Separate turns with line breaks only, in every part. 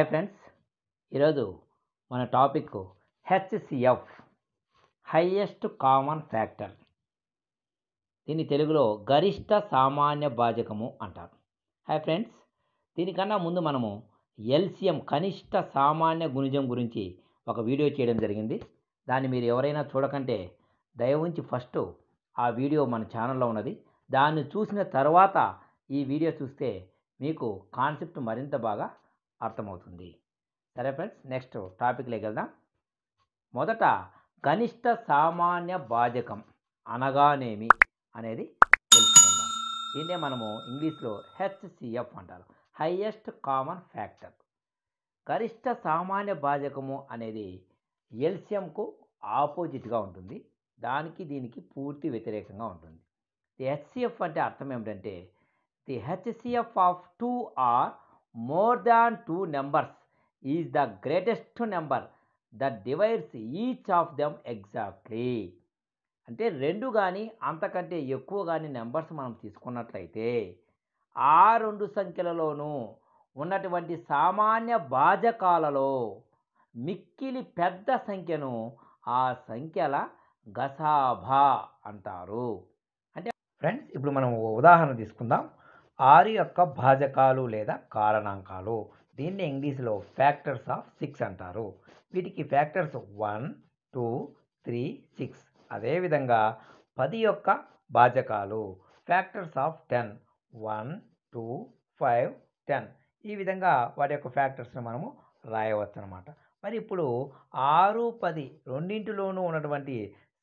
hi friends ఈరోజు మన topic HCF highest common factor దీన్ని తెలుగులో గరిష్ట సామాన్య భాజకము అంటారు హాయ్ ఫ్రెండ్స్ దీనికన్నా ముందు మనము ఎల్సిఎం కనిష్ట సామాన్య గుణిజం గురించి ఒక వీడియో చేయడం జరిగింది దాన్ని మీరు ఎవరైనా చూడకంటే దయవుంచి ఫస్ట్ ఆ వీడియో మన ఛానల్లో ఉన్నది దాన్ని చూసిన తర్వాత ఈ వీడియో చూస్తే మీకు కాన్సెప్ట్ మరింత బాగా అర్థమవుతుంది సరే ఫ్రెండ్స్ నెక్స్ట్ టాపిక్ వెళ్దాం మొదట కనిష్ట సామాన్య బాధకం అనగానేమి అనేది తెలుసుకుందాం దీన్నే మనము ఇంగ్లీష్లో హెచ్సిఎఫ్ అంటారు హైయెస్ట్ కామన్ ఫ్యాక్టర్ గరిష్ట సామాన్య బాధకము అనేది ఎల్సియంకు ఆపోజిట్గా ఉంటుంది దానికి దీనికి పూర్తి వ్యతిరేకంగా ఉంటుంది ది హెచ్సిఎఫ్ అంటే అర్థం ఏమిటంటే the HCF of two or more than two numbers is the greatest number the divides each of them exactly అంటే రెండు కానీ అంతకంటే ఎక్కువ కానీ నెంబర్స్ మనం తీసుకున్నట్లయితే ఆ రెండు సంఖ్యలలోనూ ఉన్నటువంటి సామాన్య భాజకాలలో మిక్కిలి పెద్ద సంఖ్యను ఆ సంఖ్యల గసాభ అంటారు అంటే ఫ్రెండ్స్ ఇప్పుడు మనం ఉదాహరణ తీసుకుందాం ఆరు యొక్క భాజకాలు లేదా కారణాంకాలు దీన్ని ఇంగ్లీష్లో ఫ్యాక్టర్స్ ఆఫ్ సిక్స్ అంటారు వీటికి factors one two three six అదేవిధంగా పది యొక్క భాజకాలు factors of ten one two five ten ఈ విధంగా వాటి యొక్క ఫ్యాక్టర్స్ని మనము రాయవచ్చు అనమాట మరి ఇప్పుడు ఆరు పది రెండింటిలోనూ ఉన్నటువంటి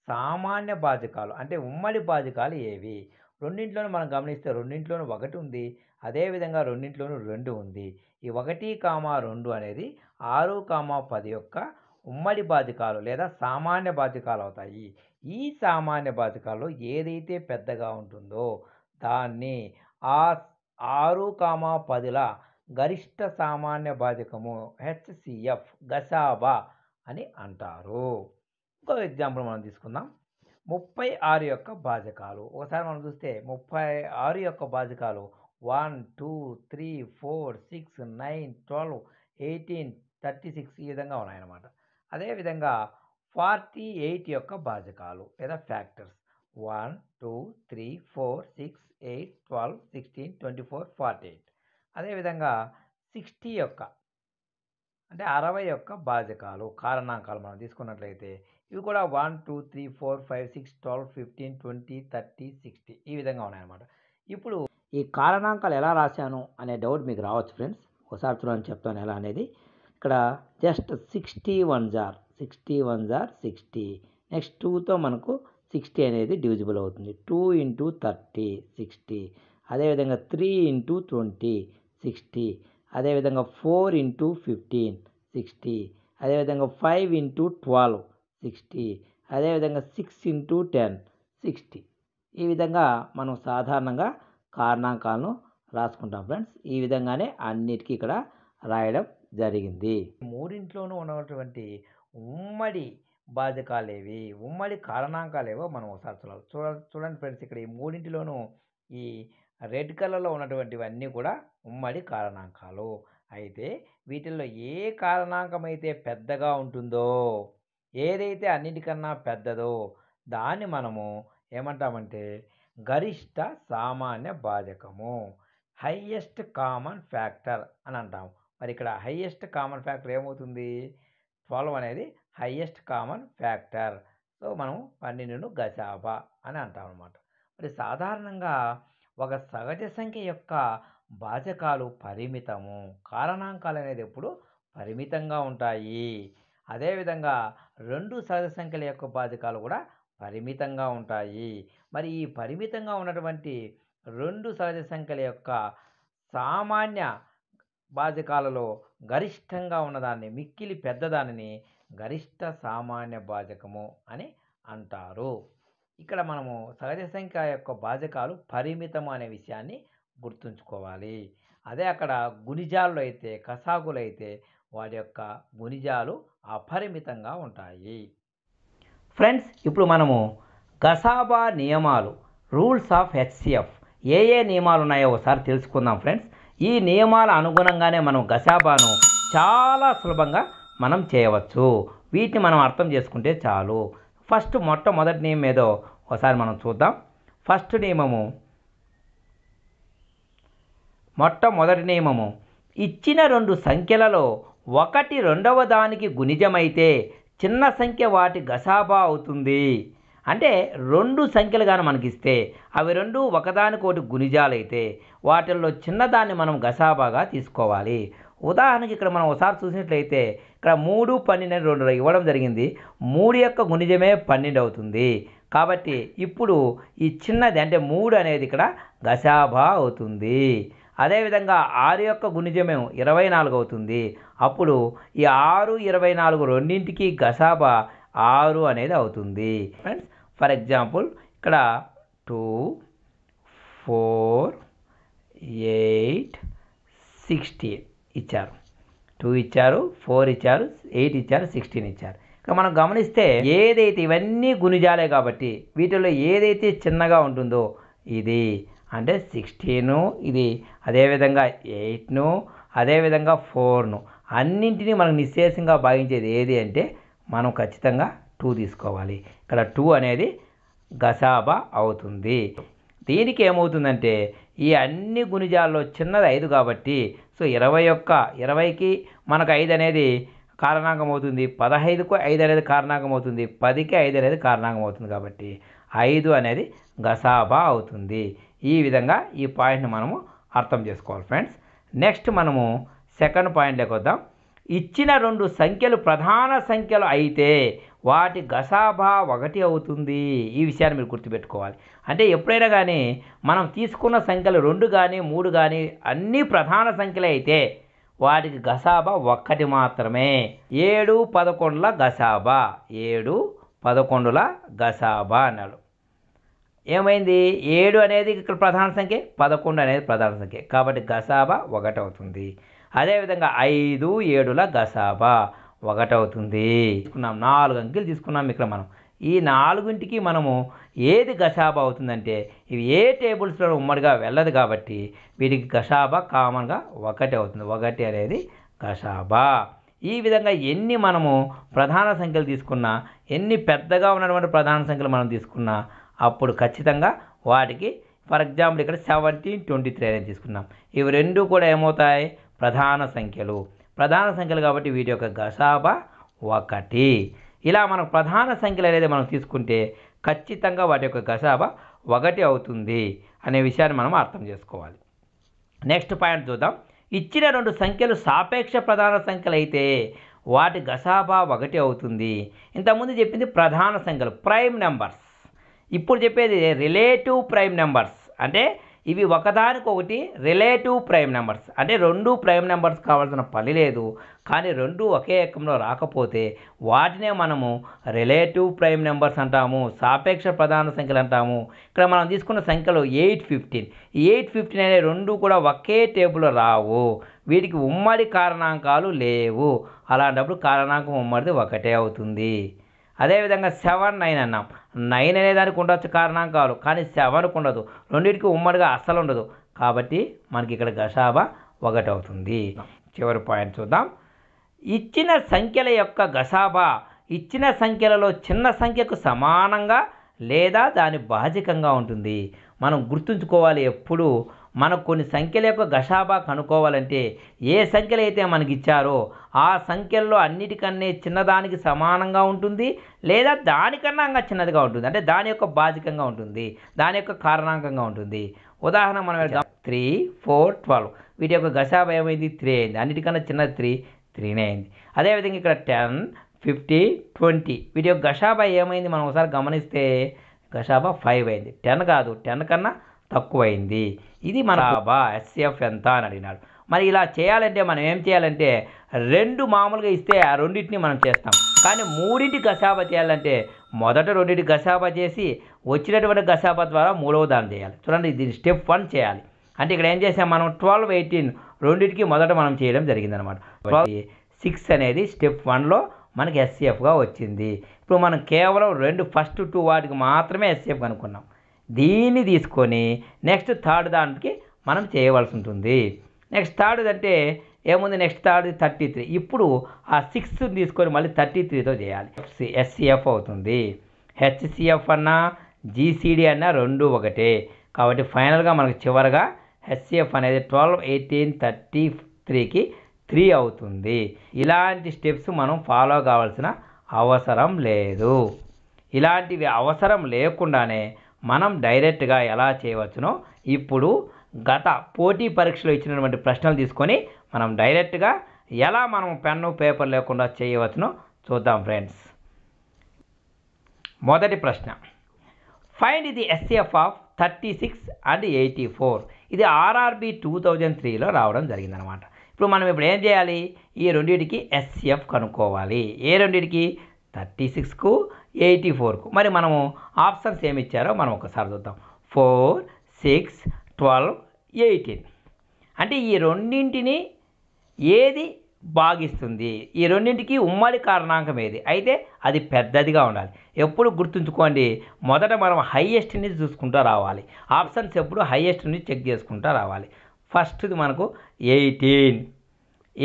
సామాన్య బాధకాలు అంటే ఉమ్మడి బాధకాలు ఏవి రెండింట్లోనూ మనం గమనిస్తే రెండింట్లోనూ ఒకటి ఉంది అదేవిధంగా రెండింట్లోనూ రెండు ఉంది ఈ ఒకటి కామా రెండు అనేది ఆరు కామా పది యొక్క ఉమ్మడి బాధికాలు లేదా సామాన్య బాధికాలు అవుతాయి ఈ సామాన్య బాధికాలు ఏదైతే పెద్దగా ఉంటుందో దాన్ని ఆ ఆరు కామా పదిల గరిష్ట సామాన్య బాధికము హెచ్సిఎఫ్ గసాబా అని అంటారు ఇంకో ఎగ్జాంపుల్ మనం తీసుకుందాం ముప్పై ఆరు యొక్క బాధకాలు ఒకసారి మనం చూస్తే ముప్పై ఆరు యొక్క బాధకాలు one two three four six nine twelve eighteen thirty six ఈ విధంగా ఉన్నాయన్నమాట అదేవిధంగా ఫార్టీ ఎయిట్ యొక్క బాధకాలు లేదా factors one two three four six eight twelve sixteen twenty four forty eight అదేవిధంగా సిక్స్టీ యొక్క అంటే అరవై యొక్క బాధకాలు కారణాంకాలు మనం తీసుకున్నట్లయితే ఇవి కూడా one two three four five six twelve fifteen twenty thirty sixty ఈ విధంగా ఉన్నాయన్నమాట ఇప్పుడు ఈ కారణాంకాలు ఎలా రాశాను అనే డౌట్ మీకు రావచ్చు ఫ్రెండ్స్ ఒకసారి చూడండి చెప్తాను ఎలా అనేది ఇక్కడ జస్ట్ సిక్స్టీ వన్ జార్ సిక్స్టీ వన్ జార్ సిక్స్టీ నెక్స్ట్ టూతో మనకు సిక్స్టీ అనేది డివిజిబుల్ అవుతుంది టూ ఇంటూ థర్టీ సిక్స్టీ అదేవిధంగా త్రీ ఇంటూ ట్వంటీ సిక్స్టీ అదేవిధంగా ఫోర్ ఇంటూ ఫిఫ్టీన్ సిక్స్టీ అదేవిధంగా ఫైవ్ ఇంటూ ట్వెల్వ్ సిక్స్టీ అదేవిధంగా సిక్స్ ఇంటూ టెన్ సిక్స్టీ ఈ విధంగా మనం సాధారణంగా కారణాంకాలను రాసుకుంటాం ఫ్రెండ్స్ ఈ విధంగానే అన్నిటికీ ఇక్కడ రాయడం జరిగింది మూడింట్లోనూ ఉన్నటువంటి ఉమ్మడి బాధకాలు ఏవి ఉమ్మడి కారణాంకాలు ఏవో మనం ఒకసారి చూడాలి చూడ చూడండి ఫ్రెండ్స్ ఇక్కడ ఈ మూడింటిలోనూ ఈ రెడ్ కలర్లో ఉన్నటువంటివన్నీ కూడా ఉమ్మడి కారణాంకాలు అయితే వీటిల్లో ఏ కారణాంకం అయితే పెద్దగా ఉంటుందో ఏదైతే అన్నిటికన్నా పెద్దదో దాన్ని మనము ఏమంటామంటే గరిష్ట సామాన్య బాధకము హైయెస్ట్ కామన్ ఫ్యాక్టర్ అని అంటాము మరి ఇక్కడ హైయెస్ట్ కామన్ ఫ్యాక్టర్ ఏమవుతుంది ట్వెల్వ్ అనేది హైయెస్ట్ కామన్ ఫ్యాక్టర్ సో మనం పన్నెండును గశాబ అని అంటాం అనమాట మరి సాధారణంగా ఒక సహజ సంఖ్య యొక్క బాధకాలు పరిమితము కారణాంకాలు అనేది ఎప్పుడు పరిమితంగా ఉంటాయి అదేవిధంగా రెండు సహజ సంఖ్యల యొక్క ఉపాధికాలు కూడా పరిమితంగా ఉంటాయి మరి ఈ పరిమితంగా ఉన్నటువంటి రెండు సహజ సంఖ్యల యొక్క సామాన్య బాధకాలలో గరిష్టంగా ఉన్నదాన్ని మిక్కిలి పెద్దదానిని గరిష్ట సామాన్య బాధకము అని అంటారు ఇక్కడ మనము సహజ సంఖ్య యొక్క బాధకాలు పరిమితము అనే విషయాన్ని గుర్తుంచుకోవాలి అదే అక్కడ గుణిజాల్లో అయితే కసాగులు అయితే వాడి యొక్క గునిజాలు అపరిమితంగా ఉంటాయి ఫ్రెండ్స్ ఇప్పుడు మనము గసాబా నియమాలు రూల్స్ ఆఫ్ హెచ్సిఎఫ్ ఏ ఏ నియమాలు ఉన్నాయో ఒకసారి తెలుసుకుందాం ఫ్రెండ్స్ ఈ నియమాల అనుగుణంగానే మనం గసాబాను చాలా సులభంగా మనం చేయవచ్చు వీటిని మనం అర్థం చేసుకుంటే చాలు ఫస్ట్ మొట్టమొదటి నియమం ఏదో ఒకసారి మనం చూద్దాం ఫస్ట్ నియమము మొట్టమొదటి నియమము ఇచ్చిన రెండు సంఖ్యలలో ఒకటి రెండవ దానికి గుణిజమైతే చిన్న సంఖ్య వాటి గసాబా అవుతుంది అంటే రెండు సంఖ్యలు కానీ మనకిస్తే అవి రెండు ఒకదానికోటి గుణిజాలైతే వాటిల్లో చిన్నదాన్ని మనం గసాబాగా తీసుకోవాలి ఉదాహరణకి ఇక్కడ మనం ఒకసారి చూసినట్లయితే ఇక్కడ మూడు పన్నెండు రెండు ఇవ్వడం జరిగింది మూడు యొక్క గుణిజమే పన్నెండు అవుతుంది కాబట్టి ఇప్పుడు ఈ చిన్నది అంటే మూడు అనేది ఇక్కడ గసాబా అవుతుంది అదేవిధంగా ఆరు యొక్క గుణిజమే ఇరవై నాలుగు అవుతుంది అప్పుడు ఈ ఆరు ఇరవై నాలుగు రెండింటికి గసాబా ఆరు అనేది అవుతుంది ఫ్రెండ్స్ ఫర్ ఎగ్జాంపుల్ ఇక్కడ టూ ఫోర్ ఎయిట్ సిక్స్టీన్ ఇచ్చారు టూ ఇచ్చారు ఫోర్ ఇచ్చారు ఎయిట్ ఇచ్చారు సిక్స్టీన్ ఇచ్చారు ఇక మనం గమనిస్తే ఏదైతే ఇవన్నీ గుణిజాలే కాబట్టి వీటిలో ఏదైతే చిన్నగా ఉంటుందో ఇది అంటే సిక్స్టీను ఇది అదేవిధంగా ఎయిట్ను అదేవిధంగా ఫోర్ను అన్నింటినీ మనకు నిశ్శేషంగా భావించేది ఏది అంటే మనం ఖచ్చితంగా టూ తీసుకోవాలి ఇక్కడ టూ అనేది గసాబ అవుతుంది దీనికి ఏమవుతుందంటే ఈ అన్ని గుణిజాల్లో చిన్నది ఐదు కాబట్టి సో ఇరవై ఒక్క ఇరవైకి మనకు ఐదు అనేది కారణాంకం అవుతుంది పదహైదుకు ఐదు అనేది కారణాంకం అవుతుంది పదికి ఐదు అనేది కారణాంకం అవుతుంది కాబట్టి ఐదు అనేది గసాబా అవుతుంది ఈ విధంగా ఈ పాయింట్ని మనము అర్థం చేసుకోవాలి ఫ్రెండ్స్ నెక్స్ట్ మనము సెకండ్ పాయింట్లోకి వద్దాం ఇచ్చిన రెండు సంఖ్యలు ప్రధాన సంఖ్యలు అయితే వాటి గసాభా ఒకటి అవుతుంది ఈ విషయాన్ని మీరు గుర్తుపెట్టుకోవాలి అంటే ఎప్పుడైనా కానీ మనం తీసుకున్న సంఖ్యలు రెండు కానీ మూడు కానీ అన్నీ ప్రధాన సంఖ్యలు అయితే వాటికి గసాబా ఒక్కటి మాత్రమే ఏడు పదకొండుల గసాబా ఏడు పదకొండుల గసాబా అన్నాడు ఏమైంది ఏడు అనేది ఇక్కడ ప్రధాన సంఖ్య పదకొండు అనేది ప్రధాన సంఖ్య కాబట్టి గసాబా ఒకటి అవుతుంది అదేవిధంగా ఐదు ఏడుల గసాబ ఒకటవుతుంది తీసుకున్నాం నాలుగు అంకెలు తీసుకున్నాం ఇక్కడ మనం ఈ నాలుగుంటికి మనము ఏది గషాబా అవుతుందంటే ఇవి ఏ టేబుల్స్లో ఉమ్మడిగా వెళ్ళదు కాబట్టి వీటికి గషాబా కామన్గా ఒకటి అవుతుంది ఒకటి అనేది గషాబా ఈ విధంగా ఎన్ని మనము ప్రధాన సంఖ్యలు తీసుకున్నా ఎన్ని పెద్దగా ఉన్నటువంటి ప్రధాన సంఖ్యలు మనం తీసుకున్నా అప్పుడు ఖచ్చితంగా వాటికి ఫర్ ఎగ్జాంపుల్ ఇక్కడ సెవెంటీన్ ట్వంటీ త్రీ అనేది తీసుకున్నాం ఇవి రెండు కూడా ఏమవుతాయి ప్రధాన సంఖ్యలు ప్రధాన సంఖ్యలు కాబట్టి వీటి యొక్క గసాబ ఒకటి ఇలా మనం ప్రధాన సంఖ్యలు అనేది మనం తీసుకుంటే ఖచ్చితంగా వాటి యొక్క గసాబ ఒకటి అవుతుంది అనే విషయాన్ని మనం అర్థం చేసుకోవాలి నెక్స్ట్ పాయింట్ చూద్దాం ఇచ్చిన రెండు సంఖ్యలు సాపేక్ష ప్రధాన సంఖ్యలు అయితే వాటి గసాబా ఒకటి అవుతుంది ఇంతకుముందు చెప్పింది ప్రధాన సంఖ్యలు ప్రైమ్ నెంబర్స్ ఇప్పుడు చెప్పేది రిలేటివ్ ప్రైమ్ నెంబర్స్ అంటే ఇవి ఒకదానికొకటి రిలేటివ్ ప్రైమ్ నెంబర్స్ అంటే రెండు ప్రైమ్ నెంబర్స్ కావాల్సిన పని లేదు కానీ రెండు ఒకే ఏకంలో రాకపోతే వాటినే మనము రిలేటివ్ ప్రైమ్ నెంబర్స్ అంటాము సాపేక్ష ప్రధాన సంఖ్యలు అంటాము ఇక్కడ మనం తీసుకున్న సంఖ్యలు ఎయిట్ ఫిఫ్టీన్ ఎయిట్ ఫిఫ్టీన్ అనే రెండు కూడా ఒకే టేబుల్లో రావు వీటికి ఉమ్మడి కారణాంకాలు లేవు అలాంటప్పుడు కారణాంకం ఉమ్మడిది ఒకటే అవుతుంది అదేవిధంగా సెవెన్ నైన్ అన్నాం నైన్ అనేదానికి ఉండొచ్చు కాదు కానీ సెవెన్కు ఉండదు రెండింటికి ఉమ్మడిగా అస్సలు ఉండదు కాబట్టి మనకి ఇక్కడ గసాబా ఒకటి అవుతుంది చివరి పాయింట్ చూద్దాం ఇచ్చిన సంఖ్యల యొక్క గసాబా ఇచ్చిన సంఖ్యలలో చిన్న సంఖ్యకు సమానంగా లేదా దాని బాధికంగా ఉంటుంది మనం గుర్తుంచుకోవాలి ఎప్పుడు మనకు కొన్ని సంఖ్యల యొక్క గషాబా కనుక్కోవాలంటే ఏ సంఖ్యలు అయితే మనకి ఇచ్చారో ఆ సంఖ్యల్లో అన్నిటికన్నా చిన్నదానికి సమానంగా ఉంటుంది లేదా దానికన్నా అంగా చిన్నదిగా ఉంటుంది అంటే దాని యొక్క బాధికంగా ఉంటుంది దాని యొక్క కారణాంకంగా ఉంటుంది ఉదాహరణ మనం త్రీ ఫోర్ ట్వెల్వ్ వీటి యొక్క గషాబా ఏమైంది త్రీ అయింది అన్నిటికన్నా చిన్నది త్రీ త్రీనే అయింది అదేవిధంగా ఇక్కడ టెన్ ఫిఫ్టీ ట్వంటీ వీటి యొక్క గషాబా ఏమైంది మనం ఒకసారి గమనిస్తే గషాబా ఫైవ్ అయింది టెన్ కాదు టెన్ కన్నా తక్కువైంది ఇది మన బాబా ఎస్ఎఫ్ ఎంత అని అడిగినాడు మరి ఇలా చేయాలంటే మనం ఏం చేయాలంటే రెండు మామూలుగా ఇస్తే ఆ రెండింటిని మనం చేస్తాం కానీ మూడింటి గసాబా చేయాలంటే మొదట రెండింటి గసాబా చేసి వచ్చినటువంటి గసాబా ద్వారా మూడవ దాన్ని చేయాలి చూడండి దీన్ని స్టెప్ వన్ చేయాలి అంటే ఇక్కడ ఏం చేసాం మనం ట్వెల్వ్ ఎయిటీన్ రెండింటికి మొదట మనం చేయడం జరిగిందనమాట సిక్స్ అనేది స్టెప్ వన్లో మనకి ఎస్సీఎఫ్గా వచ్చింది ఇప్పుడు మనం కేవలం రెండు ఫస్ట్ టూ వాటికి మాత్రమే ఎస్సీఎఫ్ అనుకున్నాం దీన్ని తీసుకొని నెక్స్ట్ థర్డ్ దానికి మనం చేయవలసి ఉంటుంది నెక్స్ట్ థర్డ్ అంటే ఏముంది నెక్స్ట్ థర్డ్ థర్టీ త్రీ ఇప్పుడు ఆ సిక్స్త్ తీసుకొని మళ్ళీ థర్టీ త్రీతో చేయాలి ఎస్సిఎఫ్ అవుతుంది హెచ్సిఎఫ్ అన్న జీసీడీ అన్న రెండు ఒకటే కాబట్టి ఫైనల్గా మనకు చివరిగా హెచ్సిఎఫ్ అనేది ట్వెల్వ్ ఎయిటీన్ థర్టీ త్రీకి త్రీ అవుతుంది ఇలాంటి స్టెప్స్ మనం ఫాలో కావాల్సిన అవసరం లేదు ఇలాంటివి అవసరం లేకుండానే మనం డైరెక్ట్గా ఎలా చేయవచ్చునో ఇప్పుడు గత పోటీ పరీక్షలో ఇచ్చినటువంటి ప్రశ్నలు తీసుకొని మనం డైరెక్ట్గా ఎలా మనం పెన్ను పేపర్ లేకుండా చేయవచ్చునో చూద్దాం ఫ్రెండ్స్ మొదటి ప్రశ్న find the HCF of thirty six and eighty four ఇది ఆర్ఆర్బి టూ థౌజండ్ త్రీలో రావడం జరిగిందనమాట ఇప్పుడు మనం ఇప్పుడు ఏం చేయాలి ఈ రెండింటికి ఎస్సీఎఫ్ కనుక్కోవాలి ఏ రెండింటికి థర్టీ సిక్స్కు ఎయిటీ ఫోర్కు మరి మనము ఆప్షన్స్ ఏమి ఇచ్చారో మనం ఒకసారి చూద్దాం ఫోర్ సిక్స్ ట్వెల్వ్ ఎయిటీన్ అంటే ఈ రెండింటిని ఏది భాగిస్తుంది ఈ రెండింటికి ఉమ్మడి కారణాంకం ఏది అయితే అది పెద్దదిగా ఉండాలి ఎప్పుడు గుర్తుంచుకోండి మొదట మనం హయ్యెస్ట్ నుంచి చూసుకుంటూ రావాలి ఆప్షన్స్ ఎప్పుడు హైయెస్ట్ నుంచి చెక్ చేసుకుంటూ రావాలి ఫస్ట్ది మనకు ఎయిటీన్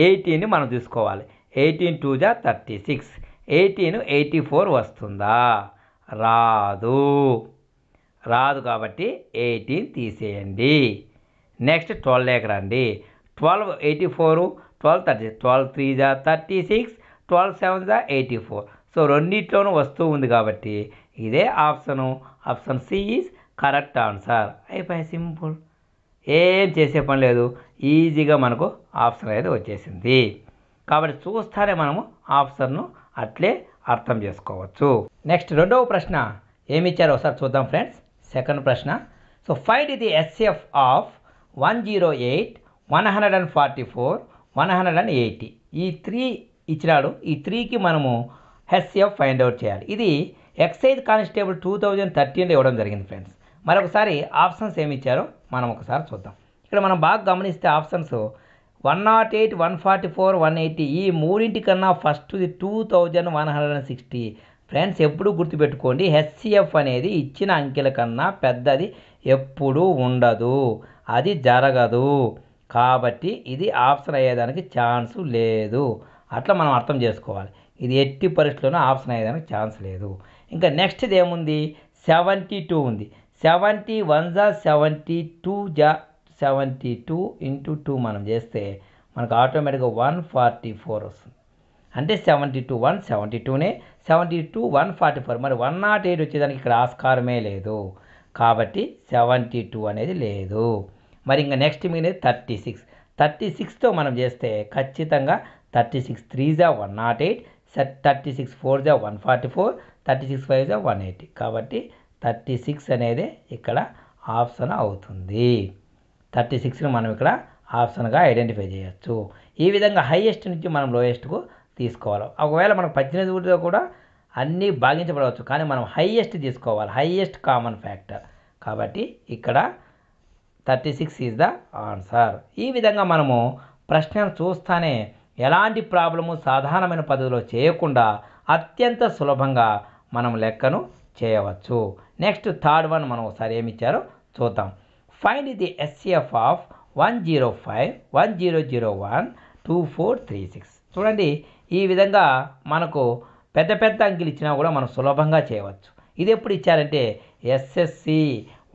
ఎయిటీన్ని మనం చూసుకోవాలి ఎయిటీన్ టూ జా thirty six eighteen eighty four వస్తుందా రాదు రాదు కాబట్టి ఎయిటీన్ తీసేయండి నెక్స్ట్ ట్వెల్వ్ లేక రండి twelve eighty four twelve thirty twelve three జా థర్టీ సిక్స్ ట్వెల్వ్ సెవెన్ జా ఎయిటీ ఫోర్ సో రెండిట్లోనూ వస్తూ ఉంది కాబట్టి ఇదే option option C is correct answer అయిపోయి సింపుల్ ఏం చేసే పని లేదు ఈజీగా మనకు ఆప్షన్ అనేది వచ్చేసింది కాబట్టి చూస్తారే మనము ఆప్షన్ను అట్లే అర్థం చేసుకోవచ్చు నెక్స్ట్ రెండవ ప్రశ్న ఏమి ఇచ్చారో ఒకసారి చూద్దాం ఫ్రెండ్స్ సెకండ్ ప్రశ్న so find the HCF of one zero eight one hundred and forty four one hundred and eighty ఈ త్రీ ఇచ్చినాడు ఈ త్రీకి మనము హెస్ఎఫ్ ఫైండ్ అవుట్ చేయాలి ఇది ఎక్సైజ్ కానిస్టేబుల్ టూ థౌజండ్ థర్టీన్లో ఇవ్వడం జరిగింది ఫ్రెండ్స్ మరొకసారి ఆప్షన్స్ ఏమి ఇచ్చారో మనం ఒకసారి చూద్దాం ఇక్కడ మనం బాగా గమనిస్తే options one nought eight one forty four one eighty ఈ మూడింటికన్నా ఫస్ట్ది two thousand one hundred and sixty friends ఎప్పుడు గుర్తుపెట్టుకోండి హెచ్సిఎఫ్ అనేది ఇచ్చిన అంకెల కన్నా పెద్దది ఎప్పుడూ ఉండదు అది జరగదు కాబట్టి ఇది ఆప్షన్ అయ్యేదానికి ఛాన్స్ లేదు అట్లా మనం అర్థం చేసుకోవాలి ఇది ఎట్టి పరిస్థితుల్లోనూ ఆప్షన్ అయ్యేదానికి ఛాన్స్ లేదు ఇంకా నెక్స్ట్ది ఏముంది సెవెంటీ టూ ఉంది సెవెంటీ వన్ జా సెవెంటీ టూ జా సెవెంటీ టూ ఇంటూ టూ మనం చేస్తే మనకు ఆటోమేటిక్గా వన్ ఫార్టీ ఫోర్ వస్తుంది అంటే సెవెంటీ టూ వన్ సెవెంటీ టూనే seventy two one forty four మరి వన్ నాట్ ఎయిట్ వచ్చేదానికి ఇక్కడ ఆస్కారమే లేదు కాబట్టి సెవెంటీ టూ అనేది లేదు మరి ఇంకా నెక్స్ట్ మిగిలింది థర్టీ సిక్స్ థర్టీ సిక్స్తో మనం చేస్తే ఖచ్చితంగా థర్టీ సిక్స్ త్రీ జా one nought eight thirty six four జా one forty four thirty six five జా వన్ ఎయిటీ కాబట్టి థర్టీ సిక్స్ అనేది ఇక్కడ ఆప్షన్ అవుతుంది థర్టీ సిక్స్ని మనం ఇక్కడ ఆప్షన్గా ఐడెంటిఫై చేయొచ్చు ఈ విధంగా హైయెస్ట్ నుంచి మనం లోయెస్ట్కు తీసుకోవాలి ఒకవేళ మనకు పద్దెనిమిదిలో కూడా అన్నీ భాగించబడవచ్చు కానీ మనం హైయెస్ట్ తీసుకోవాలి హైయెస్ట్ కామన్ ఫ్యాక్టర్ కాబట్టి ఇక్కడ thirty six is the answer ఈ విధంగా మనము ప్రశ్నను చూస్తానే ఎలాంటి ప్రాబ్లము సాధారణమైన పద్ధతిలో చేయకుండా అత్యంత సులభంగా మనం లెక్కను చేయవచ్చు నెక్స్ట్ థర్డ్ వన్ మనం ఒకసారి ఏమి ఇచ్చారో చూద్దాం find the HCF of one zero five one zero zero one two four three six చూడండి ఈ విధంగా మనకు పెద్ద పెద్ద అంకెలు ఇచ్చినా కూడా మనం సులభంగా చేయవచ్చు ఇది ఎప్పుడు ఇచ్చారంటే SSC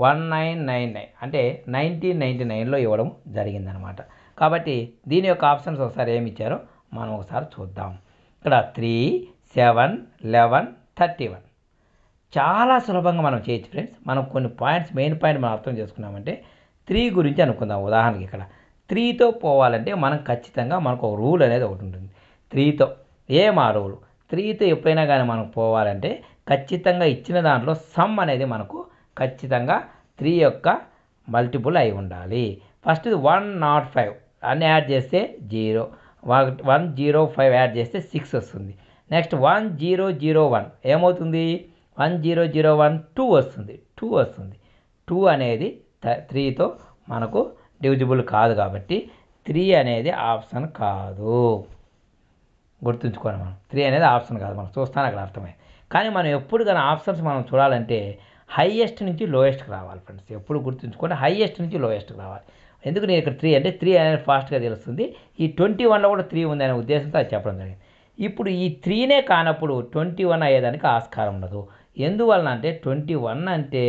one nine nine nine అంటే నైన్టీన్ నైంటీ నైన్లో ఇవ్వడం జరిగిందనమాట కాబట్టి దీని యొక్క ఆప్షన్స్ ఒకసారి ఏమి ఇచ్చారో మనం ఒకసారి చూద్దాం ఇక్కడ three seven eleven thirty one చాలా సులభంగా మనం చేయొచ్చు ఫ్రెండ్స్ మనం కొన్ని పాయింట్స్ మెయిన్ పాయింట్ మనం అర్థం చేసుకున్నామంటే త్రీ గురించి అనుకుందాం ఉదాహరణకి ఇక్కడ త్రీతో పోవాలంటే మనం ఖచ్చితంగా మనకు ఒక రూల్ అనేది ఒకటి ఉంటుంది త్రీతో ఏం ఆ రూల్ త్రీతో ఎప్పుడైనా కానీ మనం పోవాలంటే ఖచ్చితంగా ఇచ్చిన దాంట్లో సమ్ అనేది మనకు ఖచ్చితంగా త్రీ యొక్క మల్టిపుల్ అయి ఉండాలి ఫస్ట్ వన్ నాట్ ఫైవ్ అన్ని యాడ్ చేస్తే zero one zero five add చేస్తే సిక్స్ వస్తుంది next one zero zero one ఏమవుతుంది one zero zero one two వస్తుంది టూ వస్తుంది టూ అనేది త్రీతో మనకు డివిజిబుల్ కాదు కాబట్టి త్రీ అనేది ఆప్షన్ కాదు గుర్తుంచుకోండి మనం త్రీ అనేది ఆప్షన్ కాదు మనం చూస్తాను అక్కడ అర్థమైంది కానీ మనం ఎప్పుడు కానీ ఆప్షన్స్ మనం చూడాలంటే హైయెస్ట్ నుంచి లోయెస్ట్కి రావాలి ఫ్రెండ్స్ ఎప్పుడు గుర్తుంచుకోండి హైయెస్ట్ నుంచి లోయెస్ట్కి రావాలి ఎందుకు నేను ఇక్కడ త్రీ అంటే త్రీ అనేది ఫాస్ట్గా తెలుస్తుంది ఈ ట్వంటీ వన్లో కూడా త్రీ ఉంది అనే ఉద్దేశంతో అది చెప్పడం జరిగింది ఇప్పుడు ఈ త్రీనే కానప్పుడు ట్వంటీ వన్ అయ్యేదానికి ఆస్కారం ఉండదు ఎందువలన అంటే ట్వంటీ వన్ అంటే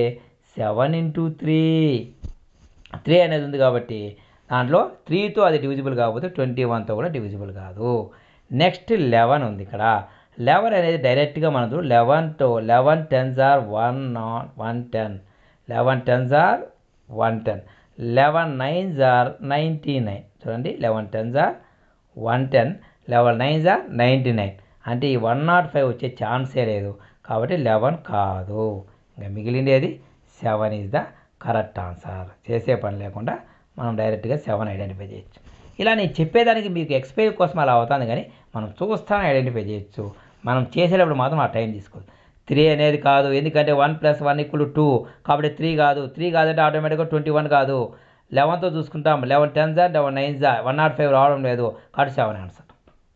సెవెన్ ఇంటూ త్రీ త్రీ అనేది ఉంది కాబట్టి దాంట్లో త్రీతో అది డివిజిబుల్ కాకపోతే ట్వంటీ వన్తో కూడా డివిజిబుల్ కాదు నెక్స్ట్ లెవెన్ ఉంది ఇక్కడ లెవెన్ అనేది డైరెక్ట్గా మనం లెవెన్తో eleven tense or one non one ten eleven tense or one ten eleven nines are ninety నైన్ చూడండి eleven tense or one ten eleven nines are ninety nine అంటే ఈ వన్ నాట్ ఫైవ్ వచ్చే ఛాన్సే లేదు కాబట్టి లెవెన్ కాదు ఇంకా మిగిలినది seven is the correct answer చేసే పని లేకుండా మనం డైరెక్ట్గా సెవెన్ ఐడెంటిఫై చేయొచ్చు ఇలా నేను చెప్పేదానికి మీకు ఎక్స్పైర్ కోసం అలా అవుతుంది కానీ మనం చూస్తాను ఐడెంటిఫై చేయొచ్చు మనం చేసేటప్పుడు మాత్రం ఆ టైం తీసుకోవచ్చు త్రీ అనేది కాదు ఎందుకంటే one plus one equal two కాబట్టి త్రీ కాదు త్రీ కాదంటే ఆటోమేటిక్గా ట్వంటీ వన్ కాదు లెవెన్తో చూసుకుంటాం లెవెన్ టెన్ జా లెవెన్ నైన్ జా వన్ నాట్ ఫైవ్ రావడం లేదు కాబట్టి సెవెన్ ఆన్సర్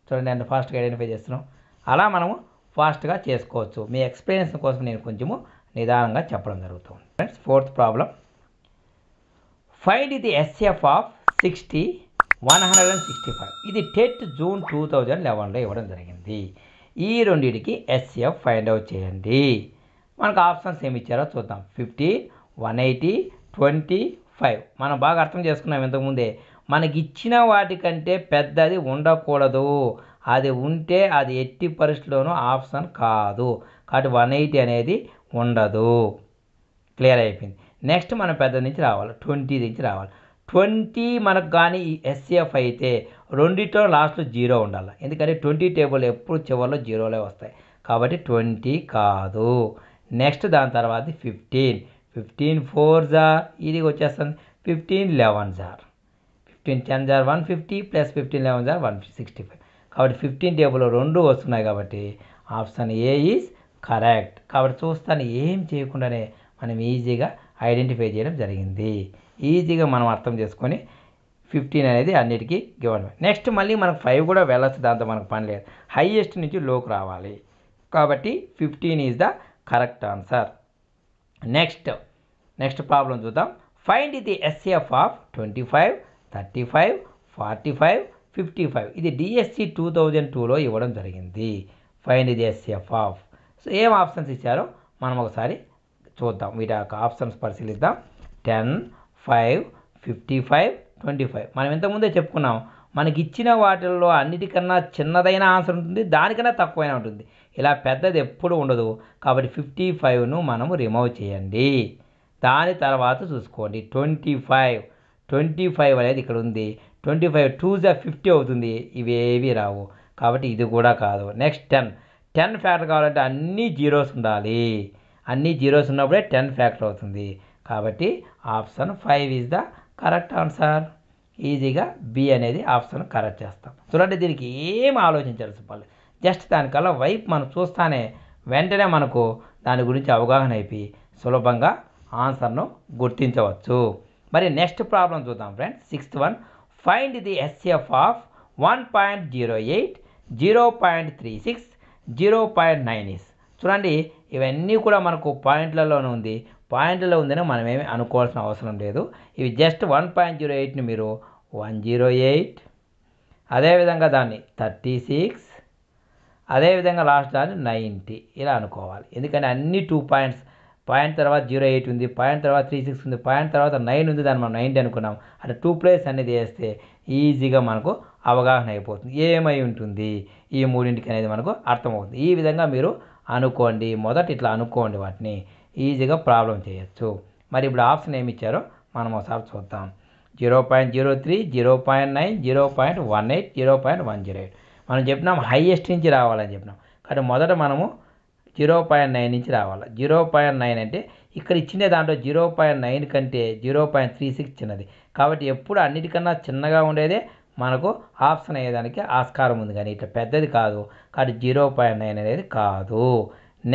చూడండి నేను ఫాస్ట్గా ఐడెంటిఫై చేస్తున్నాం అలా మనము ఫాస్ట్గా చేసుకోవచ్చు మీ ఎక్స్పీరియన్స్ కోసం నేను కొంచెము నిదానంగా చెప్పడం జరుగుతుంది friends fourth problem find the HCF of sixty one hundred and sixty five ఇది టెట్ జూన్ టూ థౌజండ్ లెవెన్లో ఇవ్వడం జరిగింది ఈ రెండింటికి ఎస్ఎఫ్ ఫైండ్ అవుట్ చేయండి మనకు ఆప్షన్స్ ఏమి ఇచ్చారో చూద్దాం fifty one eighty twenty five మనం బాగా అర్థం చేసుకున్నాం ఇంతకుముందే మనకి ఇచ్చిన వాటికంటే పెద్దది ఉండకూడదు అది ఉంటే అది ఎట్టి పరిస్థితిలోనూ ఆప్షన్ కాదు కాబట్టి వన్ ఎయిటీ అనేది ఉండదు క్లియర్ అయిపోయింది నెక్స్ట్ మనం పెద్ద నుంచి రావాలి ట్వంటీ నుంచి రావాలి ట్వంటీ మనకు కానీ ఎస్ఏఫ్ అయితే రెండిట్లో లాస్ట్లో జీరో ఉండాలి ఎందుకంటే ట్వంటీ టేబుల్ ఎప్పుడు చివరిలో జీరోలే వస్తాయి కాబట్టి ట్వంటీ కాదు నెక్స్ట్ దాని తర్వాత ఫిఫ్టీన్ ఫిఫ్టీన్ ఫోర్ జార్ ఇది వచ్చేస్తుంది ఫిఫ్టీన్ లెవెన్ జార్ ఫిఫ్టీన్ టెన్ జార్ one fifty plus fifteen eleven జార్ వన్ సిక్స్టీ ఫైవ్ కాబట్టి ఫిఫ్టీన్ టేబుల్లో రెండు వస్తున్నాయి కాబట్టి ఆప్షన్ ఏ ఈజ్ కరెక్ట్ కాబట్టి చూస్తాను ఏం చేయకుండానే మనం ఈజీగా ఐడెంటిఫై చేయడం జరిగింది ఈజీగా మనం అర్థం చేసుకొని ఫిఫ్టీన్ అనేది అన్నిటికీ గివన్ నెక్స్ట్ మళ్ళీ మనకు ఫైవ్ కూడా వెళ్ళచ్చు దాంతో మనకు పని లేదు హైయెస్ట్ నుంచి లోకి రావాలి కాబట్టి fifteen is the correct answer next next problem చూద్దాం find the HCF of twenty five thirty five forty five fifty five ఇది డిఎస్సి టూ థౌజండ్ టూలో ఇవ్వడం జరిగింది ఫైన్ ఇది ఎస్ఎఫ్ ఆఫ్ సో ఏం ఆప్షన్స్ ఇచ్చారో మనం ఒకసారి చూద్దాం వీటి యొక్క ఆప్షన్స్ పరిశీలిద్దాం ten five fifty five twenty five మనం ఇంతకుముందే చెప్పుకున్నాం మనకి ఇచ్చిన వాటిల్లో అన్నిటికన్నా చిన్నదైన ఆన్సర్ ఉంటుంది దానికన్నా తక్కువైన ఉంటుంది ఇలా పెద్దది ఎప్పుడు ఉండదు కాబట్టి ఫిఫ్టీ ఫైవ్ను మనము రిమూవ్ చేయండి దాని తర్వాత చూసుకోండి ట్వంటీ ఫైవ్ ట్వంటీ ఫైవ్ అనేది ఇక్కడ ఉంది ట్వంటీ ఫైవ్ టూ జా ఫిఫ్టీ అవుతుంది ఇవేవి రావు కాబట్టి ఇది కూడా కాదు నెక్స్ట్ టెన్ టెన్ ఫ్యాక్టర్ కావాలంటే అన్ని జీరోస్ ఉండాలి అన్ని జీరోస్ ఉన్నప్పుడే టెన్ ఫ్యాక్టర్ అవుతుంది కాబట్టి option five is the correct answer ఈజీగా బి అనేది ఆప్షన్ కరెక్ట్ చేస్తాం చూడండి దీనికి ఏం ఆలోచించాల్సి పర్లేదు జస్ట్ దానికల్లా వైపు మనం చూస్తానే వెంటనే మనకు దాని గురించి అవగాహన అయిపోయి సులభంగా ఆన్సర్ను గుర్తించవచ్చు మరి నెక్స్ట్ ప్రాబ్లం చూద్దాం friends sixth one find the three of 1.08, point nine is చూడండి ఇవన్నీ కూడా మనకు పాయింట్లలోనే ఉంది పాయింట్లలో ఉందని మనం ఏమి అనుకోవాల్సిన అవసరం లేదు ఇవి జస్ట్ వన్ పాయింట్ జీరో ఎయిట్ని మీరు వన్ జీరో ఎయిట్ అదేవిధంగా దాన్ని థర్టీ సిక్స్ అదేవిధంగా లాస్ట్ దాన్ని నైంటీ ఇలా అనుకోవాలి ఎందుకంటే అన్ని టూ పాయింట్స్ పాయింట్ తర్వాత జీరో ఎయిట్ ఉంది పాయింట్ తర్వాత త్రీ సిక్స్ ఉంది పాయింట్ తర్వాత నైన్ ఉంది దాన్ని మనం నైన్టీ అనుకున్నాం అంటే టూ ప్లేస్ అనేది వేస్తే ఈజీగా మనకు అవగాహన అయిపోతుంది ఏమై ఉంటుంది ఈ మూడింటికి అనేది మనకు అర్థమవుతుంది ఈ విధంగా మీరు అనుకోండి మొదట ఇట్లా అనుకోండి వాటిని ఈజీగా ప్రాబ్లం చేయొచ్చు మరి ఇప్పుడు ఆప్షన్ ఏమి ఇచ్చారో మనం ఒకసారి చూద్దాం zero point zero three zero point nine zero point one eight zero point one zero eight మనం చెప్పినాం హైయెస్ట్ నుంచి రావాలని చెప్పినాం కానీ మొదట మనము జీరో పాయింట్ నైన్ నుంచి రావాలి జీరో పాయింట్ నైన్ అంటే ఇక్కడ ఇచ్చిన దాంట్లో జీరో పాయింట్ నైన్ కంటే జీరో పాయింట్ త్రీ సిక్స్ చిన్నది కాబట్టి ఎప్పుడు అన్నిటికన్నా చిన్నగా ఉండేదే మనకు ఆప్షన్ అయ్యేదానికి ఆస్కారం ఉంది కానీ ఇట్లా పెద్దది కాదు కాబట్టి జీరో పాయింట్ నైన్ అనేది కాదు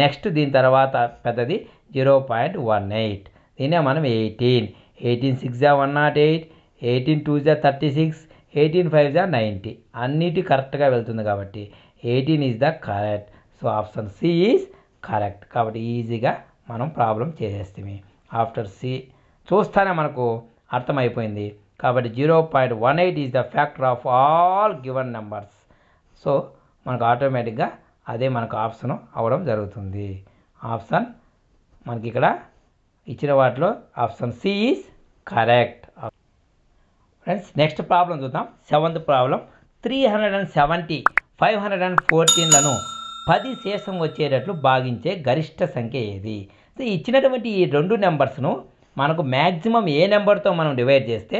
నెక్స్ట్ దీని తర్వాత పెద్దది జీరో పాయింట్ వన్ ఎయిట్ దీనే మనం ఎయిటీన్ ఎయిటీన్ సిక్స్ జా one nought eight eighteen two జా థర్టీ సిక్స్ ఎయిటీన్ ఫైవ్ జా నైంటీ అన్నిటి కరెక్ట్గా వెళ్తుంది కాబట్టి eighteen is the correct so option C is correct కాబట్టి ఈజీగా మనం ప్రాబ్లం చేసేస్తాము ఆఫ్టర్ సి చూస్తానే మనకు అర్థమైపోయింది కాబట్టి zero point one eight is the factor of all given numbers so మనకు ఆటోమేటిక్గా అదే మనకు ఆప్షన్ అవ్వడం జరుగుతుంది ఆప్షన్ మనకి ఇక్కడ ఇచ్చిన వాటిలో option C is correct friends next problem చూద్దాం seventh problem three hundred and seventy five hundred and ఫోర్టీన్లను పది శేషం వచ్చేటట్లు భాగించే గరిష్ట సంఖ్య ఏది సో ఇచ్చినటువంటి ఈ రెండు నెంబర్స్ను మనకు మ్యాక్సిమం ఏ నెంబర్తో మనం డివైడ్ చేస్తే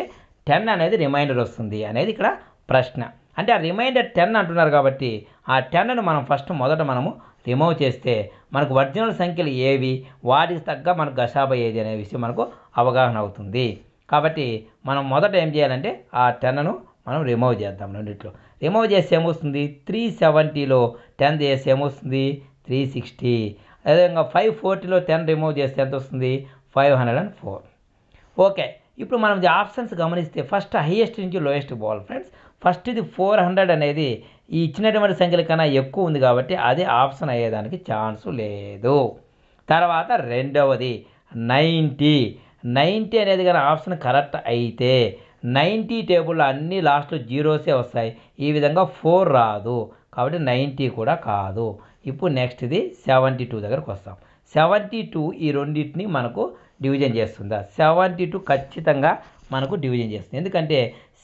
టెన్ అనేది రిమైండర్ వస్తుంది అనేది ఇక్కడ ప్రశ్న అంటే ఆ రిమైండర్ టెన్ అంటున్నారు కాబట్టి ఆ టెన్ను మనం ఫస్ట్ మొదట మనము రిమూవ్ చేస్తే మనకు ఒరిజినల్ సంఖ్యలు ఏవి వాటికి తగ్గ మనకు గసాబ ఏది అనే విషయం మనకు అవగాహన అవుతుంది కాబట్టి మనం మొదట ఏం చేయాలంటే ఆ టెన్ను మనం రిమూవ్ చేద్దాం రెండిట్లో రిమూవ్ చేస్తే ఏమొస్తుంది త్రీ సెవెంటీలో టెన్ చేస్తే ఏమొస్తుంది త్రీ సిక్స్టీ అదేవిధంగా ఫైవ్ ఫోర్టీలో టెన్ రిమూవ్ చేస్తే ఎంత వస్తుంది five hundred and four okay ఇప్పుడు మనం ఆప్షన్స్ గమనిస్తే ఫస్ట్ హైయెస్ట్ నుంచి లోయెస్ట్ పోవాలి ఫ్రెండ్స్ ఫస్ట్ ఇది ఫోర్ హండ్రెడ్ అనేది ఈ ఇచ్చినటువంటి సంఖ్యల కన్నా ఎక్కువ ఉంది కాబట్టి అది ఆప్షన్ అయ్యేదానికి ఛాన్స్ లేదు తర్వాత రెండవది నైంటీ నైంటీ అనేది కానీ ఆప్షన్ కరెక్ట్ అయితే నైంటీ టేబుల్ అన్ని లాస్ట్లో జీరోసే వస్తాయి ఈ విధంగా ఫోర్ రాదు కాబట్టి నైంటీ కూడా కాదు ఇప్పుడు నెక్స్ట్ ఇది సెవెంటీ టూ దగ్గరకు వస్తాం సెవెంటీ టూ ఈ రెండింటిని మనకు డివిజన్ చేస్తుందా సెవెంటీ టూ ఖచ్చితంగా మనకు డివిజన్ చేస్తుంది ఎందుకంటే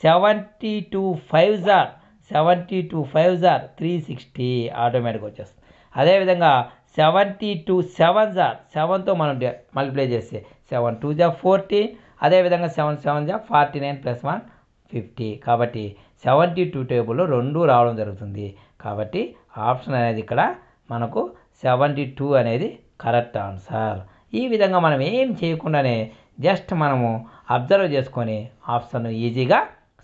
సెవెంటీ టూ ఫైవ్ జార్ సెవెంటీ టూ ఫైవ్ జార్ త్రీ సిక్స్టీ ఆటోమేటిక్గా వచ్చేస్తుంది అదేవిధంగా సెవెంటీ టూ సెవెన్ జార్ సెవెన్తో మనం మల్టిప్లై చేస్తే సెవెన్ టూ జార్ ఫోర్టీన్ అదేవిధంగా సెవెన్ సెవెన్ జా forty nine plus one fifty కాబట్టి సెవెంటీ టూ టేబుల్లో రెండు రావడం జరుగుతుంది కాబట్టి ఆప్షన్ అనేది ఇక్కడ మనకు సెవెంటీ టూ అనేది కరెక్ట్ ఆన్సర్ ఈ విధంగా మనం ఏం చేయకుండానే జస్ట్ మనము అబ్జర్వ్ చేసుకొని ఆప్షన్ ఈజీగా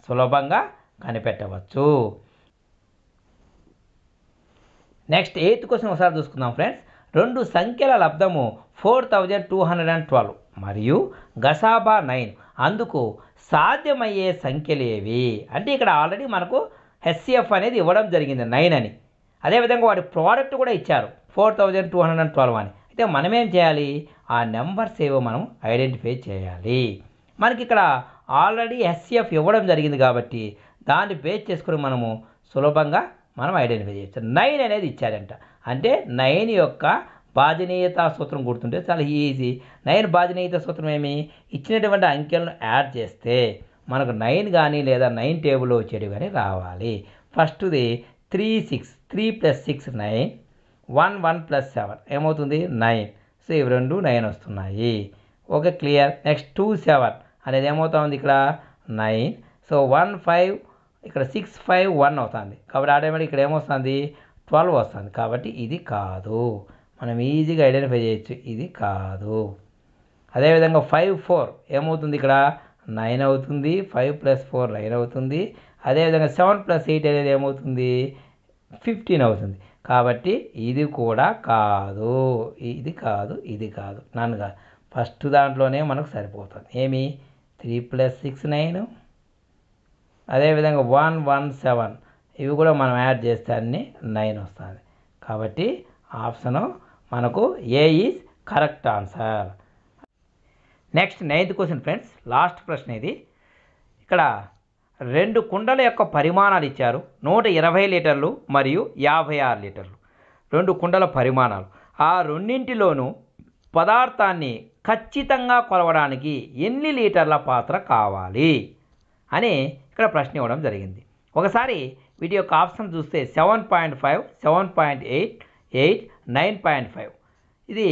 సులభంగా కనిపెట్టవచ్చు నెక్స్ట్ ఎయిత్ క్వశ్చన్ ఒకసారి చూసుకుందాం ఫ్రెండ్స్ రెండు సంఖ్యల లబ్ధము four thousand two hundred and twelve మరియు గసాబా నైన్ అందుకు సాధ్యమయ్యే సంఖ్యలు ఏవి అంటే ఇక్కడ ఆల్రెడీ మనకు హెచ్సిఎఫ్ అనేది ఇవ్వడం జరిగింది నైన్ అని అదేవిధంగా వాటి ప్రోడక్ట్ కూడా ఇచ్చారు four thousand two hundred and twelve అని అయితే మనమేం చేయాలి ఆ నెంబర్స్ ఏవో మనం ఐడెంటిఫై చేయాలి మనకి ఇక్కడ ఆల్రెడీ ఎస్సిఎఫ్ ఇవ్వడం జరిగింది కాబట్టి దాన్ని బేస్ చేసుకుని మనము సులభంగా మనం ఐడెంటిఫై చేయొచ్చు నైన్ అనేది ఇచ్చారంట అంటే నయన్ యొక్క బాధనీయత సూత్రం గుర్తుంటే చాలా ఈజీ నయన్ బాధనీయత సూత్రం ఏమి ఇచ్చినటువంటి అంకెలను యాడ్ చేస్తే మనకు నైన్ కానీ లేదా నైన్ టేబుల్లో వచ్చేటి కానీ రావాలి ఫస్ట్ది three six three plus six nine one one plus seven ఏమవుతుంది నైన్ సో ఇవి రెండు నైన్ వస్తున్నాయి okay clear next two seven అనేది ఏమవుతా ఉంది ఇక్కడ నైన్ సో వన్ ఫైవ్ ఇక్కడ సిక్స్ ఫైవ్ వన్ అవుతుంది కాబట్టి ఆటోమేటిక్ ఇక్కడ ఏమొస్తుంది ట్వెల్వ్ వస్తుంది కాబట్టి ఇది కాదు మనం ఈజీగా ఐడెంటిఫై చేయొచ్చు ఇది కాదు అదేవిధంగా ఫైవ్ ఫోర్ ఏమవుతుంది ఇక్కడ నైన్ అవుతుంది ఫైవ్ ప్లస్ ఫోర్ నైన్ అవుతుంది అదేవిధంగా సెవెన్ ప్లస్ ఎయిట్ అనేది ఏమవుతుంది ఫిఫ్టీన్ అవుతుంది కాబట్టి ఇది కూడా కాదు ఇది కాదు ఇది కాదు నన్ను కాదు ఫస్ట్ దాంట్లోనే మనకు సరిపోతుంది ఏమి త్రీ ప్లస్ సిక్స్ నైన్ అదేవిధంగా వన్ వన్ సెవెన్ ఇవి కూడా మనం యాడ్ చేస్తే అన్ని నైన్ వస్తుంది కాబట్టి ఆప్షన్ మనకు A is correct answer next ninth question friends last ప్రశ్న ఇది ఇక్కడ రెండు కుండల యొక్క పరిమాణాలు ఇచ్చారు నూట ఇరవై లీటర్లు మరియు యాభై ఆరు లీటర్లు రెండు కుండల పరిమాణాలు ఆ రెండింటిలోనూ పదార్థాన్ని ఖచ్చితంగా కొలవడానికి ఎన్ని లీటర్ల పాత్ర కావాలి అని ఇక్కడ ప్రశ్న ఇవ్వడం జరిగింది ఒకసారి వీటి యొక్క ఆప్షన్ చూస్తే seven point five seven point eight eight nine point five ఇది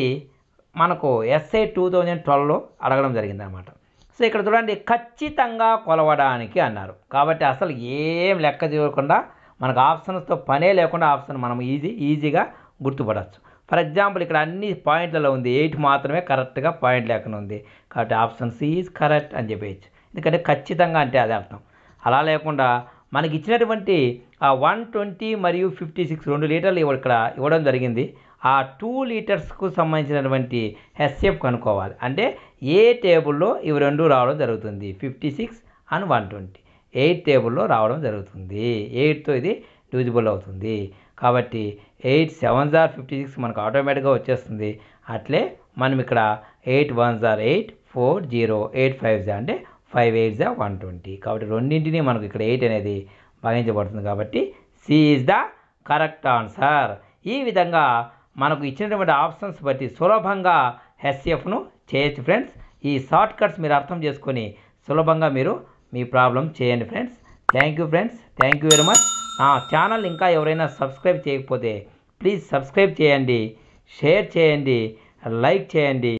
మనకు ఎస్ఐ టూ థౌజండ్ ట్వెల్వ్లో అడగడం జరిగిందనమాట సో ఇక్కడ చూడండి ఖచ్చితంగా కొలవడానికి అన్నారు కాబట్టి అసలు ఏం లెక్క చూడకుండా మనకు ఆప్షన్స్తో పనే లేకుండా ఆప్షన్ మనం ఈజీ ఈజీగా గుర్తుపడవచ్చు ఫర్ ఎగ్జాంపుల్ ఇక్కడ అన్ని పాయింట్లలో ఉంది ఎయిట్ మాత్రమే కరెక్ట్గా పాయింట్ లేకుండా ఉంది కాబట్టి ఆప్షన్ సి ఈజ్ కరెక్ట్ అని చెప్పేయచ్చు ఎందుకంటే ఖచ్చితంగా అంటే అదే అర్థం అలా లేకుండా మనకి ఇచ్చినటువంటి ఆ వన్ ట్వంటీ మరియు ఫిఫ్టీ సిక్స్ రెండు లీటర్లు ఇక్కడ ఇవ్వడం జరిగింది ఆ టూ లీటర్స్కు సంబంధించినటువంటి హెచ్ఎఫ్ కనుక్కోవాలి అంటే ఏ టేబుల్లో ఇవి రెండు రావడం జరుగుతుంది fifty six and one twenty eight టేబుల్లో రావడం జరుగుతుంది ఎయిట్తో ఇది డివిజిబుల్ అవుతుంది కాబట్టి ఎయిట్ సెవెన్ జార్ ఫిఫ్టీ సిక్స్ మనకు ఆటోమేటిక్గా వచ్చేస్తుంది అట్లే మనం ఇక్కడ ఎయిట్ వన్ జార్ eight four zero eight five జార్ అంటే ఫైవ్ ఎయిట్ జా వన్ ట్వంటీ కాబట్టి రెండింటినీ మనకు ఇక్కడ ఎయిట్ అనేది భాగించబడుతుంది కాబట్టి C is the correct answer ఈ విధంగా మనకు ఇచ్చినటువంటి ఆప్షన్స్ బట్టి సులభంగా హెచ్సిఎఫ్ను చేయొచ్చు ఫ్రెండ్స్ ఈ షార్ట్ కట్స్ మీరు అర్థం చేసుకొని సులభంగా మీరు మీ ప్రాబ్లం చేయండి friends thank you friends thank you very much నా ఛానల్ ఇంకా ఎవరైనా సబ్స్క్రైబ్ చేయకపోతే ప్లీజ్ సబ్స్క్రైబ్ చేయండి షేర్ చేయండి లైక్ చేయండి